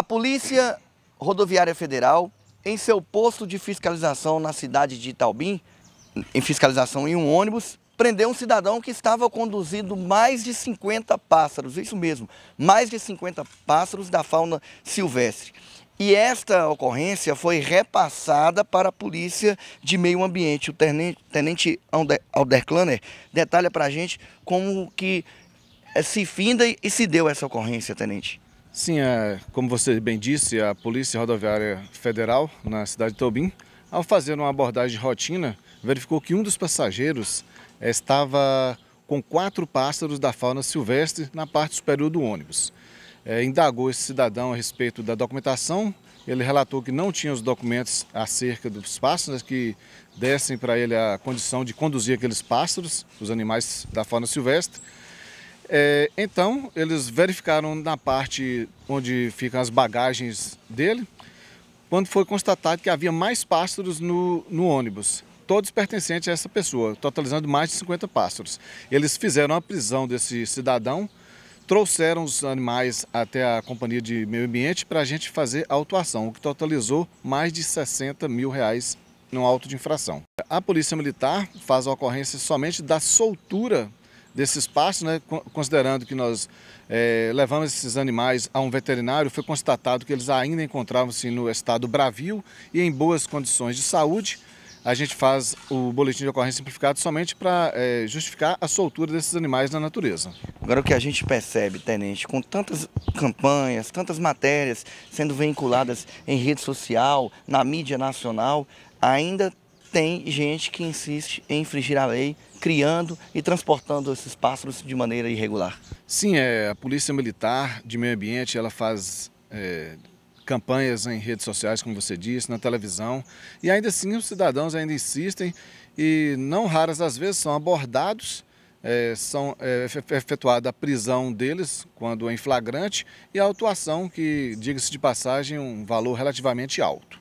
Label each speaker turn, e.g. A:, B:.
A: A Polícia Rodoviária Federal, em seu posto de fiscalização na cidade de Itaubim, em fiscalização em um ônibus, prendeu um cidadão que estava conduzindo mais de 50 pássaros, isso mesmo, mais de 50 pássaros da fauna silvestre. E esta ocorrência foi repassada para a Polícia de Meio Ambiente. O Tenente Alder detalha para a gente
B: como que eh, se finda e se deu essa ocorrência, Tenente. Sim, é, como você bem disse, a Polícia Rodoviária Federal, na cidade de Tobim, ao fazer uma abordagem de rotina, verificou que um dos passageiros estava com quatro pássaros da fauna silvestre na parte superior do ônibus. É, indagou esse cidadão a respeito da documentação, ele relatou que não tinha os documentos acerca dos pássaros, que dessem para ele a condição de conduzir aqueles pássaros, os animais da fauna silvestre, é, então, eles verificaram na parte onde ficam as bagagens dele, quando foi constatado que havia mais pássaros no, no ônibus, todos pertencentes a essa pessoa, totalizando mais de 50 pássaros. Eles fizeram a prisão desse cidadão, trouxeram os animais até a Companhia de Meio Ambiente para a gente fazer a autuação, o que totalizou mais de 60 mil reais no auto de infração. A Polícia Militar faz a ocorrência somente da soltura desse espaço, né, considerando que nós é, levamos esses animais a um veterinário, foi constatado que eles ainda encontravam-se no estado bravio e em boas condições de saúde. A gente faz o boletim de ocorrência simplificado somente para é, eh, justificar a soltura desses animais na natureza. Agora, o que a gente percebe, Tenente, com tantas campanhas, tantas
A: matérias sendo vinculadas em rede social, na mídia nacional, ainda tem gente que insiste em infringir a lei, criando e transportando esses
B: pássaros de maneira irregular. Sim, é, a Polícia Militar de Meio Ambiente ela faz é, campanhas em redes sociais, como você disse, na televisão, e ainda assim os cidadãos ainda insistem e não raras as vezes são abordados é, são é, efetuada a prisão deles quando é em flagrante e a autuação que, diga-se de passagem, um valor relativamente alto.